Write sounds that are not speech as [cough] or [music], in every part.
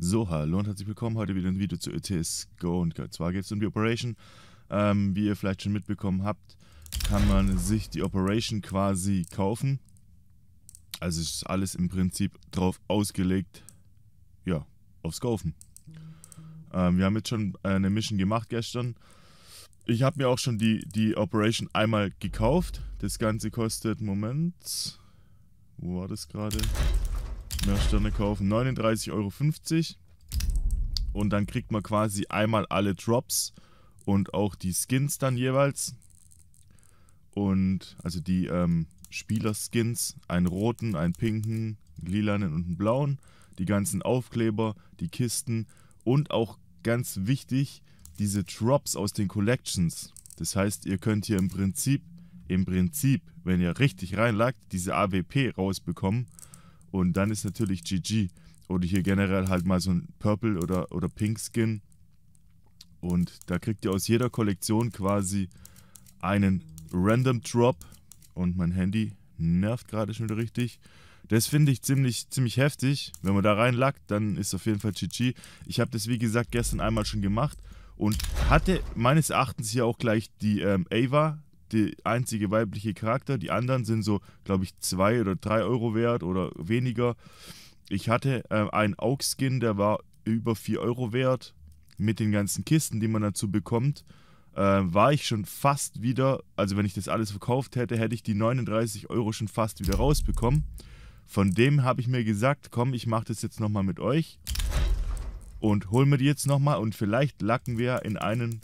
So, hallo und herzlich willkommen. Heute wieder ein Video zu ETS Go und zwar geht es um die Operation. Ähm, wie ihr vielleicht schon mitbekommen habt, kann man sich die Operation quasi kaufen. Also ist alles im Prinzip drauf ausgelegt, ja, aufs Kaufen. Ähm, wir haben jetzt schon eine Mission gemacht gestern. Ich habe mir auch schon die, die Operation einmal gekauft. Das Ganze kostet, Moment, wo war das gerade? Mehr Sterne kaufen. 39,50 Euro. Und dann kriegt man quasi einmal alle Drops und auch die Skins dann jeweils. Und also die ähm, Spielerskins, einen roten, einen pinken, einen lilanen und einen blauen. Die ganzen Aufkleber, die Kisten und auch ganz wichtig, diese Drops aus den Collections. Das heißt, ihr könnt hier im Prinzip, im Prinzip, wenn ihr richtig reinlagt, diese AWP rausbekommen und dann ist natürlich GG oder hier generell halt mal so ein Purple oder, oder Pink Skin. Und da kriegt ihr aus jeder Kollektion quasi einen Random Drop. Und mein Handy nervt gerade schon wieder richtig. Das finde ich ziemlich, ziemlich heftig. Wenn man da reinlackt, dann ist auf jeden Fall GG. Ich habe das, wie gesagt, gestern einmal schon gemacht und hatte meines Erachtens hier auch gleich die ähm, Ava die einzige weibliche Charakter. Die anderen sind so, glaube ich, zwei oder drei Euro wert oder weniger. Ich hatte äh, einen Augskin, der war über 4 Euro wert. Mit den ganzen Kisten, die man dazu bekommt, äh, war ich schon fast wieder, also wenn ich das alles verkauft hätte, hätte ich die 39 Euro schon fast wieder rausbekommen. Von dem habe ich mir gesagt, komm, ich mache das jetzt nochmal mit euch und holen mir die jetzt nochmal und vielleicht lacken wir in einen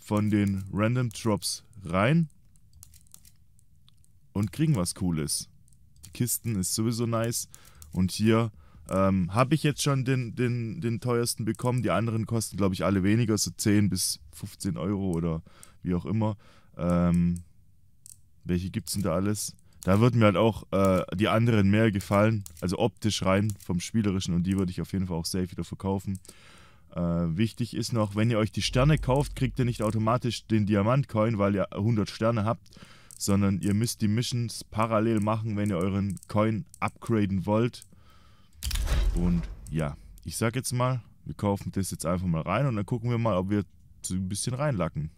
von den Random Drops rein und kriegen was Cooles. Die Kisten ist sowieso nice. Und hier ähm, habe ich jetzt schon den, den, den teuersten bekommen. Die anderen kosten, glaube ich, alle weniger, so 10 bis 15 Euro oder wie auch immer. Ähm, welche gibt es denn da alles? Da würden mir halt auch äh, die anderen mehr gefallen, also optisch rein vom Spielerischen und die würde ich auf jeden Fall auch safe wieder verkaufen. Äh, wichtig ist noch, wenn ihr euch die Sterne kauft, kriegt ihr nicht automatisch den Diamant-Coin, weil ihr 100 Sterne habt, sondern ihr müsst die Missions parallel machen, wenn ihr euren Coin upgraden wollt. Und ja, ich sag jetzt mal, wir kaufen das jetzt einfach mal rein und dann gucken wir mal, ob wir so ein bisschen reinlacken.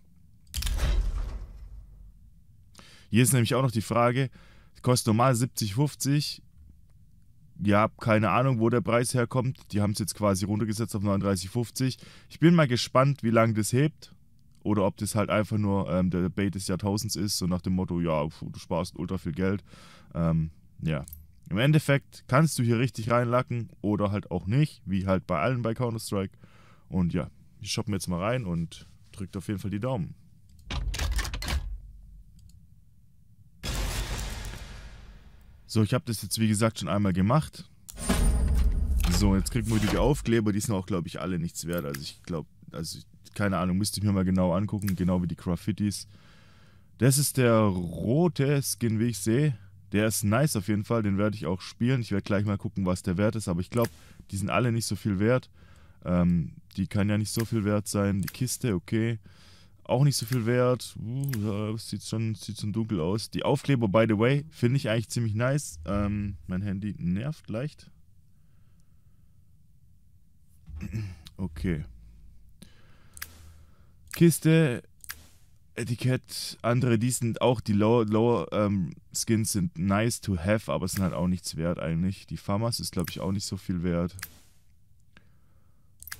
Hier ist nämlich auch noch die Frage, kostet normal 70,50. Ja, keine Ahnung, wo der Preis herkommt. Die haben es jetzt quasi runtergesetzt auf 39,50. Ich bin mal gespannt, wie lange das hebt oder ob das halt einfach nur ähm, der Bait des Jahrtausends ist, so nach dem Motto, ja, du sparst ultra viel Geld. Ähm, ja. Im Endeffekt kannst du hier richtig reinlacken oder halt auch nicht, wie halt bei allen bei Counter-Strike. Und ja, ich shoppe mir jetzt mal rein und drückt auf jeden Fall die Daumen. So, ich habe das jetzt wie gesagt schon einmal gemacht. So, jetzt kriegt man die Aufkleber, die sind auch glaube ich alle nichts wert. Also ich glaube, also ich keine Ahnung, müsste ich mir mal genau angucken, genau wie die Graffitis. Das ist der rote Skin, wie ich sehe. Der ist nice auf jeden Fall, den werde ich auch spielen. Ich werde gleich mal gucken, was der wert ist, aber ich glaube, die sind alle nicht so viel wert. Ähm, die kann ja nicht so viel wert sein. Die Kiste, okay. Auch nicht so viel wert. Uh, sieht, schon, sieht schon dunkel aus. Die Aufkleber, by the way, finde ich eigentlich ziemlich nice. Ähm, mein Handy nervt leicht. [clears throat] Okay. Kiste, Etikett, andere, die sind auch, die Lower, lower ähm, Skins sind nice to have, aber sind halt auch nichts wert eigentlich. Die Farmers ist, glaube ich, auch nicht so viel wert.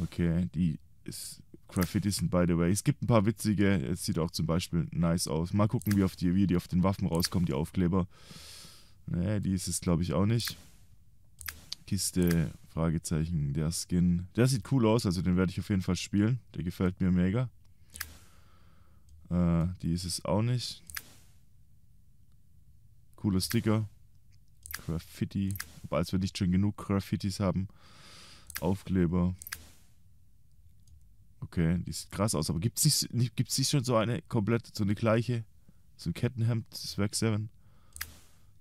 Okay, die ist, Graffiti sind by the way. Es gibt ein paar witzige, es sieht auch zum Beispiel nice aus. Mal gucken, wie, auf die, wie die auf den Waffen rauskommen, die Aufkleber. Nee, die ist es, glaube ich, auch nicht. Kiste, Fragezeichen, der Skin. Der sieht cool aus, also den werde ich auf jeden Fall spielen. Der gefällt mir mega. Äh, die ist es auch nicht. Cooler Sticker. Graffiti. Aber als wir nicht schon genug Graffitis haben. Aufkleber. Okay, die sieht krass aus. Aber gibt es nicht, nicht, nicht schon so eine komplett, so eine gleiche? So ein Kettenhemd, Swag 7?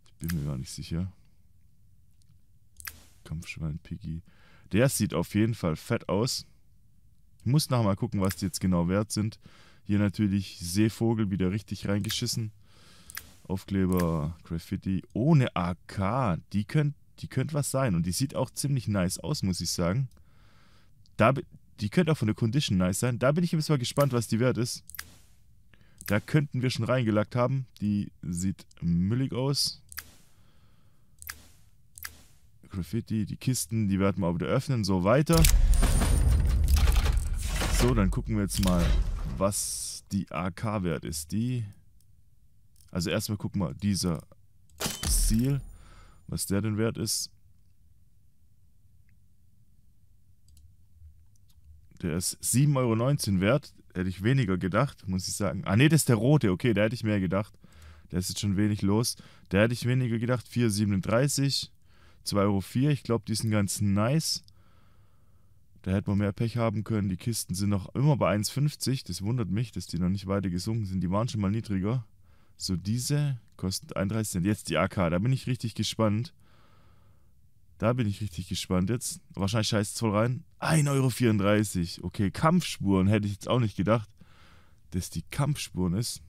Ich bin mir gar nicht sicher. Kampfschwein Piggy. Der sieht auf jeden Fall fett aus. Ich muss nachher mal gucken, was die jetzt genau wert sind. Hier natürlich Seevogel wieder richtig reingeschissen. Aufkleber, Graffiti ohne AK. Die könnte die könnt was sein. Und die sieht auch ziemlich nice aus, muss ich sagen. Da, die könnte auch von der Condition nice sein. Da bin ich jetzt mal gespannt, was die wert ist. Da könnten wir schon reingelackt haben. Die sieht müllig aus. Graffiti, die Kisten, die werden wir auch wieder öffnen. So, weiter. So, dann gucken wir jetzt mal was die AK-Wert ist. Die. Also erstmal guck mal, dieser Ziel, was der denn wert ist. Der ist 7,19 Euro wert. Hätte ich weniger gedacht, muss ich sagen. Ah ne, das ist der rote. Okay, da hätte ich mehr gedacht. Da ist jetzt schon wenig los. Da hätte ich weniger gedacht. 4,37 2,04 Euro. Ich glaube, die sind ganz nice. Da hätte man mehr Pech haben können. Die Kisten sind noch immer bei 1,50. Das wundert mich, dass die noch nicht weiter gesunken sind. Die waren schon mal niedriger. So, diese kostet 31 Cent. Jetzt die AK. Da bin ich richtig gespannt. Da bin ich richtig gespannt jetzt. Wahrscheinlich scheiß Zoll rein. 1,34 Euro. Okay, Kampfspuren hätte ich jetzt auch nicht gedacht, dass die Kampfspuren ist.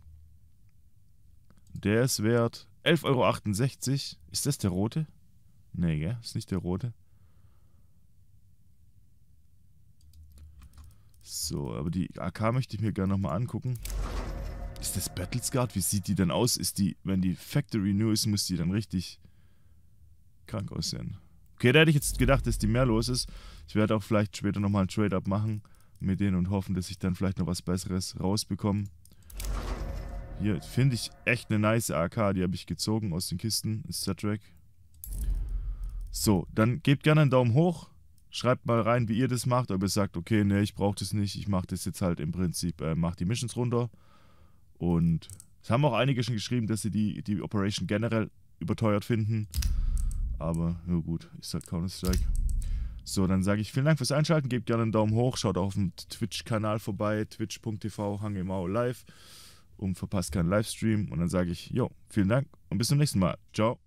Der ist wert 11,68 Euro. Ist das der rote? Nee, gell? Ist nicht der rote. So, aber die AK möchte ich mir gerne nochmal angucken. Ist das Battlesguard? Wie sieht die denn aus? Ist die, wenn die Factory new ist, muss die dann richtig krank aussehen. Okay, da hätte ich jetzt gedacht, dass die mehr los ist. Ich werde auch vielleicht später nochmal ein Trade-Up machen mit denen und hoffen, dass ich dann vielleicht noch was Besseres rausbekomme. Hier finde ich echt eine nice AK, die habe ich gezogen aus den Kisten. Ist der Track. So, dann gebt gerne einen Daumen hoch. Schreibt mal rein, wie ihr das macht, ob ihr sagt, okay, nee, ich brauche das nicht, ich mache das jetzt halt im Prinzip, äh, mache die Missions runter. Und es haben auch einige schon geschrieben, dass sie die, die Operation generell überteuert finden. Aber, na gut, ist halt Counter-Strike. So, dann sage ich vielen Dank fürs Einschalten, gebt gerne einen Daumen hoch, schaut auch auf dem Twitch-Kanal vorbei, twitch.tv, hangemau live und verpasst keinen Livestream. Und dann sage ich, jo, vielen Dank und bis zum nächsten Mal. Ciao.